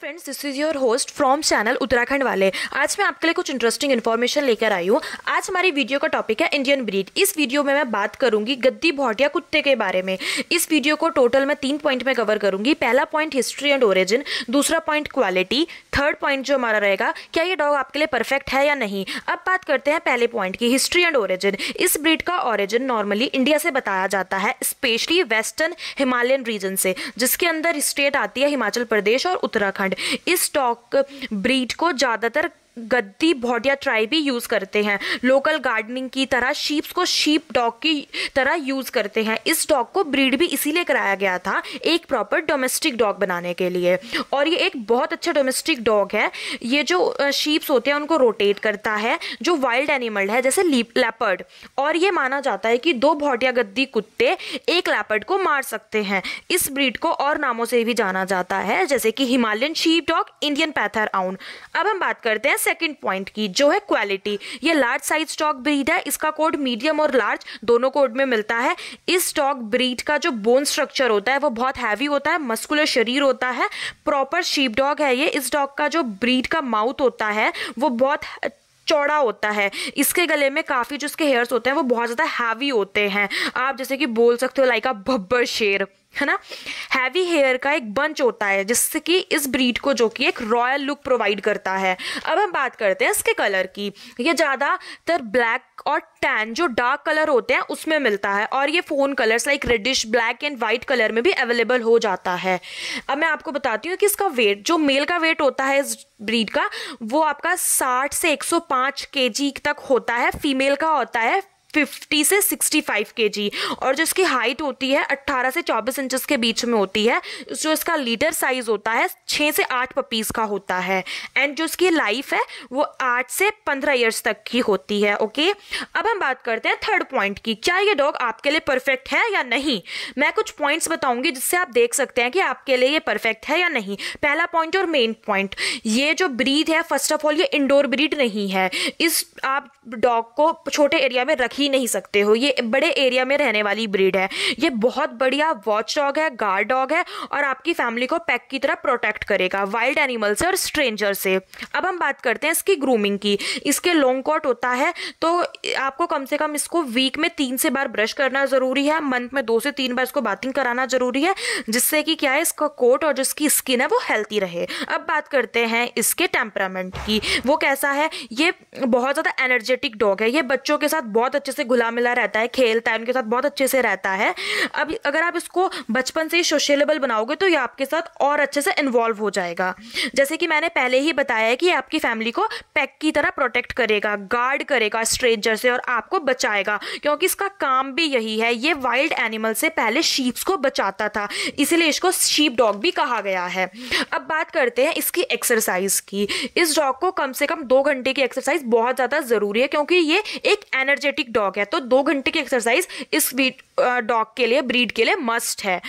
friends this is your host from channel Uttarakhand वाले आज मैं आपके लिए कुछ इंटरेस्टिंग इन्फॉर्मेशन लेकर आई हूँ आज हमारी वीडियो का टॉपिक है इंडियन ब्रीड इस वीडियो में मैं बात करूंगी गद्दी भौटिया कुत्ते के बारे में इस वीडियो को टोटल मैं तीन पॉइंट में कवर करूंगी पहला पॉइंट हिस्ट्री एंड ओरिजिन दूसरा पॉइंट क्वालिटी थर्ड पॉइंट जो हमारा रहेगा क्या ये डॉग आपके लिए परफेक्ट है या नहीं अब बात करते हैं पहले पॉइंट की हिस्ट्री एंड ओरिजिन इस ब्रीड का ओरिजिन नॉर्मली इंडिया से बताया जाता है स्पेशली वेस्टर्न हिमालयन रीजन से जिसके अंदर स्टेट आती है हिमाचल प्रदेश और उत्तराखंड ब्रांड इस स्टॉक ब्रीड को ज़्यादातर गद्दी भोटिया ट्राई भी यूज़ करते हैं लोकल गार्डनिंग की तरह शीप्स को शीप डॉग की तरह यूज़ करते हैं इस डॉग को ब्रीड भी इसीलिए कराया गया था एक प्रॉपर डोमेस्टिक डॉग बनाने के लिए और ये एक बहुत अच्छा डोमेस्टिक डॉग है ये जो शीप्स होते हैं उनको रोटेट करता है जो वाइल्ड एनिमल है जैसे लेपर्ड और ये माना जाता है कि दो भोटिया गद्दी कुत्ते एक लेपर्ड को मार सकते हैं इस ब्रीड को और नामों से भी जाना जाता है जैसे कि हिमालयन शीप डॉग इंडियन पैथर आउन अब हम बात करते हैं सेकंड पॉइंट की जो है क्वालिटी ये लार्ज साइज स्टॉक ब्रीड है इसका कोड मीडियम और लार्ज दोनों कोड में मिलता है इस स्टॉक ब्रीड का जो बोन स्ट्रक्चर होता है वो बहुत हैवी होता है मस्कुलर शरीर होता है प्रॉपर शीप डॉग है ये इस डॉग का जो ब्रीड का माउथ होता है वो बहुत चौड़ा होता है इसके गले में काफ़ी जो इसके हेयर्स होते हैं वो बहुत ज़्यादा हैवी होते हैं आप जैसे कि बोल सकते हो लाइक अ भब्बर शेर है ना हैवी हेयर का एक बंच होता है जिससे कि इस ब्रीड को जो कि एक रॉयल लुक प्रोवाइड करता है अब हम बात करते हैं इसके कलर की ये ज़्यादातर ब्लैक और टैन जो डार्क कलर होते हैं उसमें मिलता है और ये fawn colours like reddish black and white colour में भी अवेलेबल हो जाता है अब मैं आपको बताती हूँ कि इसका वेट जो मेल का वेट होता है इस ब्रीड का वो आपका साठ से एक सौ तक होता है फीमेल का होता है फिफ्टी से सिक्सटी फाइव के जी और जो इसकी हाइट होती है अट्ठारह से चौबीस इंचज के बीच में होती है जो इसका लीटर साइज होता है छः से आठ पपीज़ का होता है एंड जो इसकी लाइफ है वो आठ से पंद्रह ईयर्स तक की होती है ओके अब हम बात करते हैं थर्ड पॉइंट की क्या ये डॉग आपके लिए परफेक्ट है या नहीं मैं कुछ पॉइंट्स बताऊंगी जिससे आप देख सकते हैं कि आपके लिए ये परफेक्ट है या नहीं पहला पॉइंट और मेन पॉइंट ये जो ब्रीड है फर्स्ट ऑफ ऑल ये इंडोर ब्रीड नहीं है इस आप डॉग को छोटे एरिया में रखिए ही नहीं सकते हो ये बड़े एरिया में रहने वाली ब्रीड है ये बहुत बढ़िया वॉच डॉग है गार्ड डॉग है और आपकी फैमिली को पैक की तरह प्रोटेक्ट करेगा वाइल्ड एनिमल से और स्ट्रेंजर से अब हम बात करते हैं इसकी ग्रूमिंग की इसके लॉन्ग कॉट होता है तो आपको कम से कम इसको वीक में तीन से बार ब्रश करना ज़रूरी है मंथ में दो से तीन बार इसको बाथिंग कराना ज़रूरी है जिससे कि क्या है इसका कोट और जिसकी स्किन है वो हेल्थी रहे अब बात करते हैं इसके टेम्परामेंट की वो कैसा है ये बहुत ज़्यादा एनर्जेटिक डॉग है ये बच्चों के साथ बहुत अच्छे से घुला मिला रहता है खेलता है उनके साथ बहुत अच्छे से रहता है अब अगर आप इसको बचपन से ही सोशलेबल बनाओगे तो ये आपके साथ और अच्छे से इन्वॉल्व हो जाएगा जैसे कि मैंने पहले ही बताया है कि आपकी फैमिली को पैक की तरह प्रोटेक्ट करेगा गार्ड करेगा स्ट्रेंजर से और आपको बचाएगा क्योंकि इसका काम भी यही है ये वाइल्ड एनिमल से पहले शीप्स को बचाता था इसीलिए इसको शीप डॉग भी कहा गया है अब बात करते हैं इसकी एक्सरसाइज की इस डॉग को कम से कम दो घंटे की एक्सरसाइज बहुत ज़्यादा ज़रूरी है क्योंकि ये एक एनर्जेटिक डॉग है तो दो घंटे की एक्सरसाइज इस वीट डॉग के लिए ब्रीड के लिए मस्ट है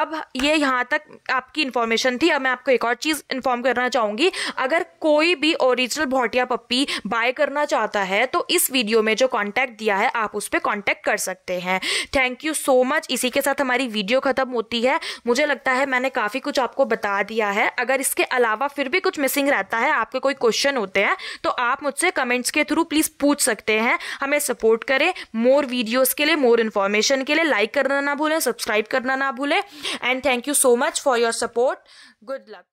अब ये यहाँ तक आपकी इन्फॉर्मेशन थी अब मैं आपको एक और चीज़ इन्फॉर्म करना चाहूँगी अगर कोई भी ओरिजिनल भोटिया पप्पी बाय करना चाहता है तो इस वीडियो में जो कॉन्टैक्ट दिया है आप उस पर कॉन्टैक्ट कर सकते हैं थैंक यू सो मच इसी के साथ हमारी वीडियो ख़त्म होती है मुझे लगता है मैंने काफ़ी कुछ आपको बता दिया है अगर इसके अलावा फिर भी कुछ मिसिंग रहता है आपके कोई क्वेश्चन होते हैं तो आप मुझसे कमेंट्स के थ्रू प्लीज़ पूछ सकते हैं हमें सपोर्ट करें मोर वीडियोज़ के लिए मोर इन्फॉर्मेशन के लिए लाइक करना ना भूलें सब्सक्राइब करना ना भूलें and thank you so much for your support good luck